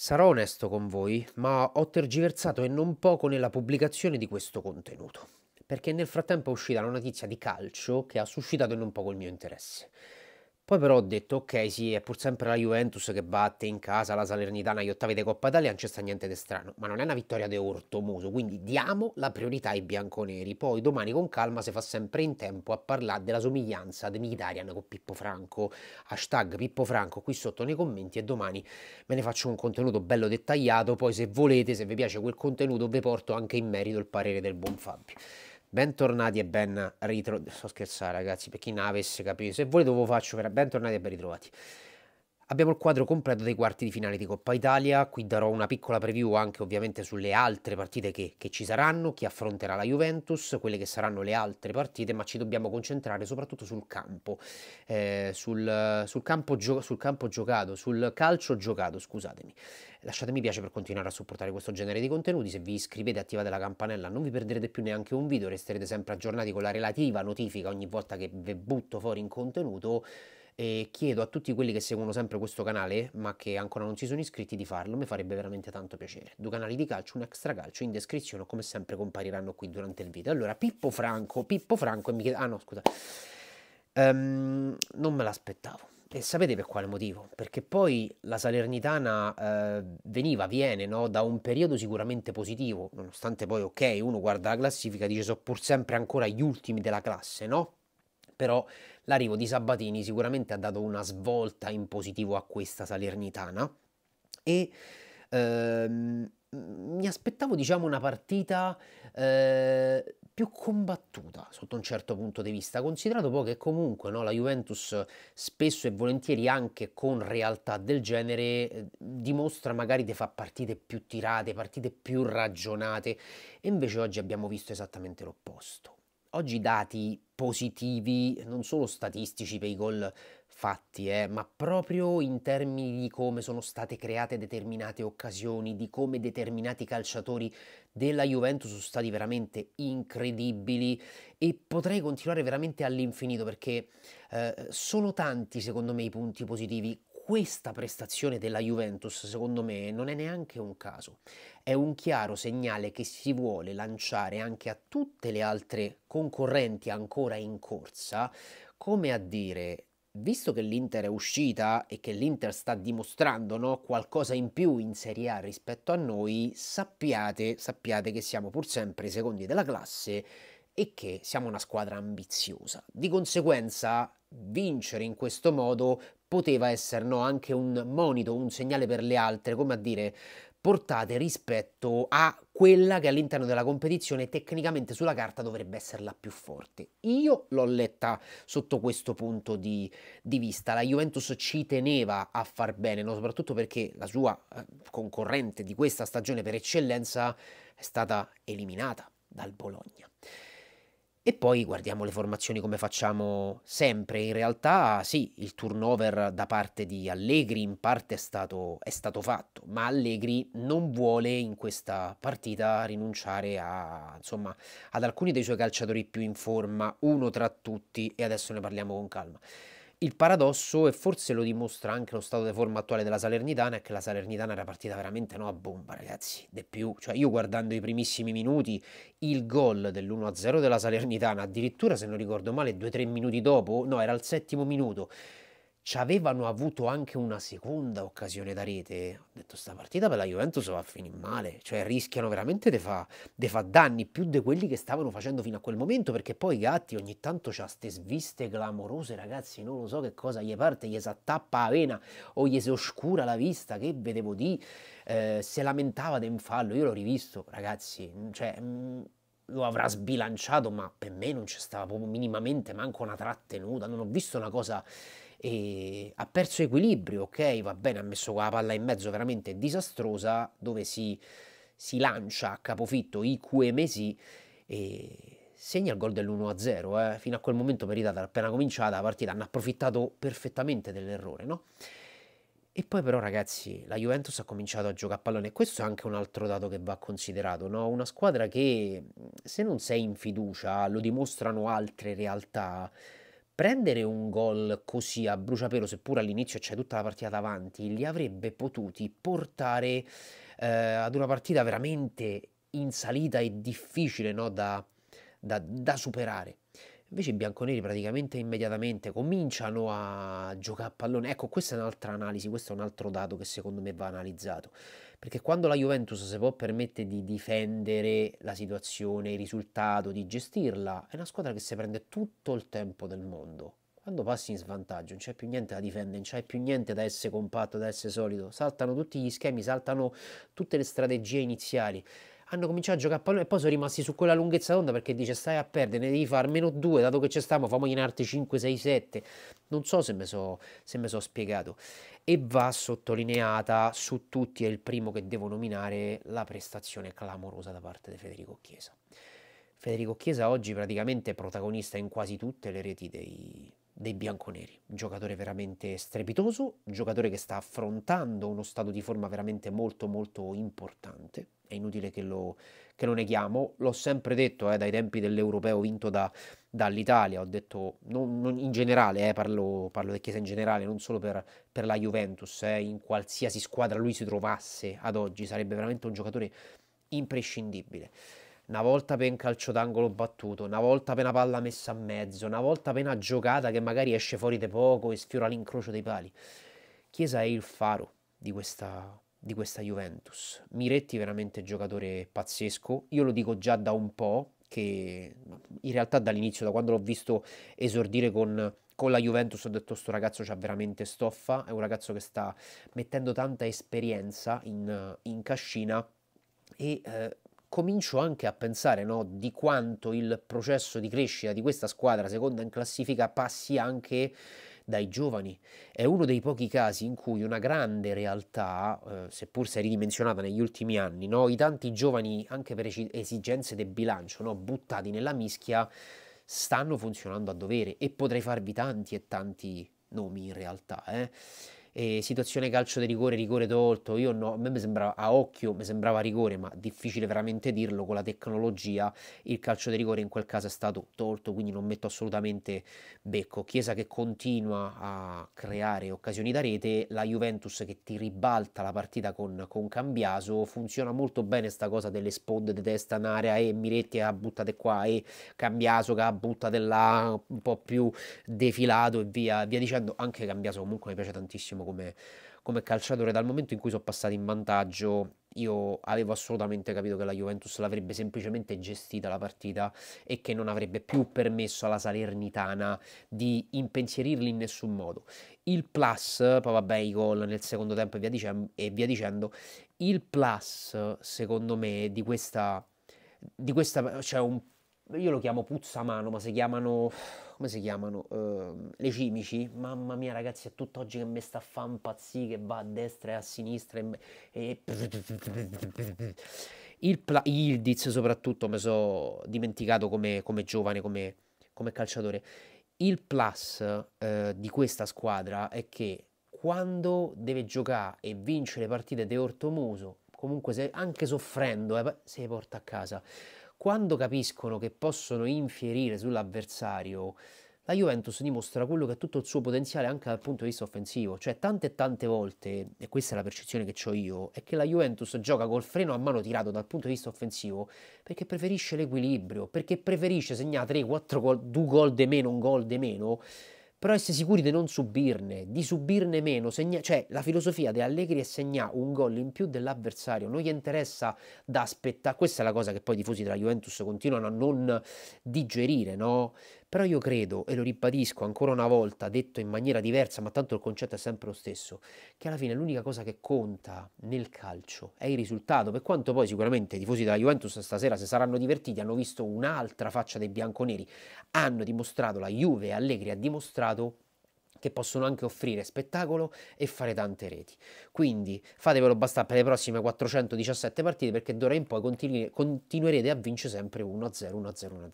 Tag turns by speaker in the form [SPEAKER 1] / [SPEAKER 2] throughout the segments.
[SPEAKER 1] Sarò onesto con voi, ma ho tergiversato e non poco nella pubblicazione di questo contenuto, perché nel frattempo è uscita una notizia di calcio che ha suscitato e non poco il mio interesse. Poi però ho detto, ok, sì, è pur sempre la Juventus che batte in casa la Salernitana agli ottavi di Coppa Italia, non c'è sta niente di strano, ma non è una vittoria de ortomuso, quindi diamo la priorità ai bianconeri. Poi domani con calma si fa sempre in tempo a parlare della somiglianza di Mkhitaryan con Pippo Franco, hashtag Pippo Franco qui sotto nei commenti e domani me ne faccio un contenuto bello dettagliato, poi se volete, se vi piace quel contenuto, vi porto anche in merito il parere del buon Fabio. Bentornati e ben ritrovati. Sto scherzando, ragazzi, per chi non avesse capito. Se voi ve lo faccio bentornati e ben ritrovati. Abbiamo il quadro completo dei quarti di finale di Coppa Italia, qui darò una piccola preview anche ovviamente sulle altre partite che, che, ci saranno, chi affronterà la Juventus, quelle che saranno le altre partite, ma ci dobbiamo concentrare soprattutto sul campo, eh, sul, sul, campo sul, campo giocato, sul calcio giocato, scusatemi. Lasciatemi piace per continuare a supportare questo genere di contenuti, se vi iscrivete attivate la campanella non vi perderete più neanche un video, resterete sempre aggiornati con la relativa notifica ogni volta che vi butto fuori in contenuto e chiedo a tutti quelli che seguono sempre questo canale, ma che ancora non si sono iscritti, di farlo, mi farebbe veramente tanto piacere. Due canali di calcio, un extra calcio in descrizione, come sempre compariranno qui durante il video. Allora, Pippo Franco, Pippo Franco e mi chiede... Ah no, scusa. Um, non me l'aspettavo. E sapete per quale motivo? Perché poi la Salernitana eh, veniva, viene no? da un periodo sicuramente positivo, nonostante poi, ok, uno guarda la classifica e dice sono pur sempre ancora gli ultimi della classe, no? però l'arrivo di Sabatini sicuramente ha dato una svolta in positivo a questa Salernitana e ehm, mi aspettavo diciamo una partita eh, più combattuta sotto un certo punto di vista, considerato poi che comunque no, la Juventus spesso e volentieri anche con realtà del genere eh, dimostra magari di fare partite più tirate, partite più ragionate e invece oggi abbiamo visto esattamente l'opposto. Oggi i dati positivi, non solo statistici per i gol fatti, eh, ma proprio in termini di come sono state create determinate occasioni, di come determinati calciatori della Juventus sono stati veramente incredibili e potrei continuare veramente all'infinito perché eh, sono tanti secondo me i punti positivi questa prestazione della Juventus, secondo me, non è neanche un caso. È un chiaro segnale che si vuole lanciare anche a tutte le altre concorrenti ancora in corsa, come a dire visto che l'Inter è uscita e che l'Inter sta dimostrando no, qualcosa in più in Serie A rispetto a noi, sappiate, sappiate che siamo pur sempre i secondi della classe e che siamo una squadra ambiziosa. Di conseguenza, vincere in questo modo poteva essere no, anche un monito, un segnale per le altre, come a dire portate rispetto a quella che all'interno della competizione tecnicamente sulla carta dovrebbe essere la più forte. Io l'ho letta sotto questo punto di, di vista, la Juventus ci teneva a far bene, no? soprattutto perché la sua eh, concorrente di questa stagione per eccellenza è stata eliminata dal Bologna. E poi guardiamo le formazioni come facciamo sempre. In realtà sì, il turnover da parte di Allegri in parte è stato, è stato fatto, ma Allegri non vuole in questa partita rinunciare a, insomma, ad alcuni dei suoi calciatori più in forma, uno tra tutti, e adesso ne parliamo con calma. Il paradosso, e forse lo dimostra anche lo stato di forma attuale della Salernitana, è che la Salernitana era partita veramente no, a bomba, ragazzi, di più. Cioè, io guardando i primissimi minuti, il gol dell'1-0 della Salernitana, addirittura se non ricordo male, 2-3 minuti dopo, no, era il settimo minuto ci avevano avuto anche una seconda occasione da rete. Ho detto, sta partita per la Juventus va a finire male, cioè rischiano veramente di fare fa danni più di quelli che stavano facendo fino a quel momento, perché poi i Gatti ogni tanto c'ha ste sviste clamorose, ragazzi, non lo so che cosa gli parte, gli si s'attappa la vena o gli si oscura la vista, che vedevo di, eh, se lamentava di un fallo, io l'ho rivisto, ragazzi, mm, cioè... Mh, mm, lo avrà sbilanciato, ma per me non c'è stava proprio minimamente manco una nuda. non ho visto una cosa e ha perso equilibrio, ok? Va bene, ha messo la palla in mezzo veramente disastrosa dove si, si lancia a capofitto i Iquemesi e segna il gol dell'1-0, eh? fino a quel momento verità era appena cominciata la partita, hanno approfittato perfettamente dell'errore, no? E poi però ragazzi, la Juventus ha cominciato a giocare a pallone, questo è anche un altro dato che va considerato, no? Una squadra che se non sei in fiducia, lo dimostrano altre realtà, prendere un gol così a bruciapelo, seppur all'inizio c'è tutta la partita davanti, li avrebbe potuti portare eh, ad una partita veramente in salita e difficile no? da, da, da superare. Invece i bianconeri praticamente immediatamente cominciano a giocare a pallone. Ecco, questa è un'altra analisi, questo è un altro dato che secondo me va analizzato. Perché quando la Juventus si può permettere di difendere la situazione, il risultato, di gestirla, è una squadra che si prende tutto il tempo del mondo. Quando passi in svantaggio non c'è più niente da difendere, non c'è più niente da essere compatto, da essere solido. Saltano tutti gli schemi, saltano tutte le strategie iniziali hanno cominciato a giocare a pallone e poi sono rimasti su quella lunghezza d'onda perché dice stai a perdere, ne devi fare meno due, dato che ci stiamo, famogli in arte 5, 6, 7. Non so se mi sono so spiegato. E va sottolineata su tutti, è il primo che devo nominare, la prestazione clamorosa da parte di Federico Chiesa. Federico Chiesa oggi praticamente è protagonista in quasi tutte le reti dei, dei bianconeri. giocatore veramente strepitoso, un giocatore che sta affrontando uno stato di forma veramente molto molto importante. È inutile che lo, che lo neghiamo, l'ho sempre detto eh, dai tempi dell'europeo vinto da, dall'Italia, ho detto non, non in generale, eh, parlo, parlo di Chiesa in generale, non solo per, per la Juventus, eh, in qualsiasi squadra lui si trovasse ad oggi sarebbe veramente un giocatore imprescindibile una volta per un calcio d'angolo battuto, una volta per una palla messa a mezzo, una volta per una giocata che magari esce fuori di poco e sfiora l'incrocio dei pali. Chiesa è il faro di questa, di questa Juventus. Miretti veramente giocatore pazzesco, io lo dico già da un po', che in realtà dall'inizio, da quando l'ho visto esordire con, con la Juventus, ho detto sto ragazzo c'ha veramente stoffa, è un ragazzo che sta mettendo tanta esperienza in, in cascina e eh, comincio anche a pensare no, di quanto il processo di crescita di questa squadra seconda in classifica passi anche dai giovani. È uno dei pochi casi in cui una grande realtà, eh, seppur si è ridimensionata negli ultimi anni, no, i tanti giovani, anche per esigenze del bilancio, no, buttati nella mischia, stanno funzionando a dovere e potrei farvi tanti e tanti nomi in realtà. Eh eh, situazione calcio di rigore, rigore tolto, io no, a me mi sembrava, a occhio mi sembrava rigore, ma difficile veramente dirlo, con la tecnologia il calcio di rigore in quel caso è stato tolto, quindi non metto assolutamente becco. Chiesa che continua a creare occasioni da rete, la Juventus che ti ribalta la partita con, con Cambiaso, funziona molto bene sta cosa delle sponde di testa in area e Miretti ha buttate qua e Cambiaso che ha buttate là, un po' più defilato e via, via dicendo, anche Cambiaso comunque mi piace tantissimo come, come calciatore dal momento in cui sono passato in vantaggio io avevo assolutamente capito che la Juventus l'avrebbe semplicemente gestita la partita e che non avrebbe più permesso alla Salernitana di impensierirli in nessun modo. Il plus, poi vabbè i gol nel secondo tempo e via, dicem- e via dicendo, il plus secondo me di questa, di questa cioè un io lo chiamo puzzamano, ma si chiamano, come si chiamano? Uh, le cimici. Mamma mia ragazzi, è tutt'oggi che mi sta a fa impazzire, che va a destra e a sinistra e... e... Il, pla- Ildiz soprattutto mi sono dimenticato come, come giovane, come, come, calciatore. Il plus uh, di questa squadra è che quando deve giocare e vincere partite de ortomuso, comunque se, anche soffrendo, eh, se le porta a casa quando capiscono che possono infierire sull'avversario, la Juventus dimostra quello che è tutto il suo potenziale anche dal punto di vista offensivo. Cioè, tante e tante volte, e questa è la percezione che ho io, è che la Juventus gioca col freno a mano tirato dal punto di vista offensivo perché preferisce l'equilibrio, perché preferisce segnare 3-4 gol, 2 gol de meno, un gol de meno però essere sicuri di non subirne, di subirne meno, segna... cioè la filosofia di Allegri è segnare un gol in più dell'avversario, non gli interessa da aspettare, questa è la cosa che poi i tifosi della Juventus continuano a non digerire, no? Però io credo, e lo ribadisco ancora una volta, detto in maniera diversa, ma tanto il concetto è sempre lo stesso, che alla fine l'unica cosa che conta nel calcio è il risultato, per quanto poi sicuramente i tifosi della Juventus stasera si saranno divertiti hanno visto un'altra faccia dei bianconeri, hanno dimostrato, la Juve Allegri ha dimostrato che possono anche offrire spettacolo e fare tante reti. Quindi fatevelo bastare per le prossime 417 partite perché d'ora in poi continuerete a vincere sempre 1-0, 1-0, 1-0.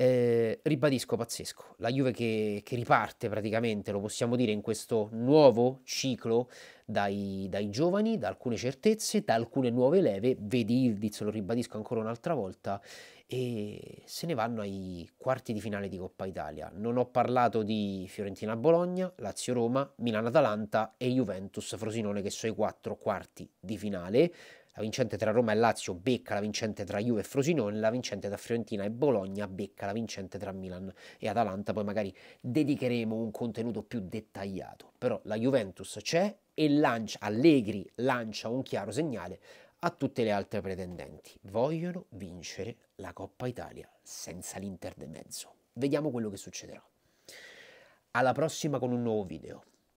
[SPEAKER 1] Eh, ribadisco, pazzesco. La Juve che, che, riparte praticamente, lo possiamo dire, in questo nuovo ciclo dai, dai, giovani, da alcune certezze, da alcune nuove leve. Vedi Ildiz, lo ribadisco ancora un'altra volta, e se ne vanno ai quarti di finale di Coppa Italia. Non ho parlato di Fiorentina-Bologna, Lazio-Roma, Milano-Atalanta e Juventus-Frosinone, che sono i quattro quarti di finale la vincente tra Roma e Lazio becca la vincente tra Juve e Frosinone, la vincente tra Fiorentina e Bologna becca la vincente tra Milan e Atalanta, poi magari dedicheremo un contenuto più dettagliato, però la Juventus c'è e lancia, Allegri lancia un chiaro segnale a tutte le altre pretendenti, vogliono vincere la Coppa Italia senza l'Inter de mezzo. Vediamo quello che succederà. Alla prossima con un nuovo video.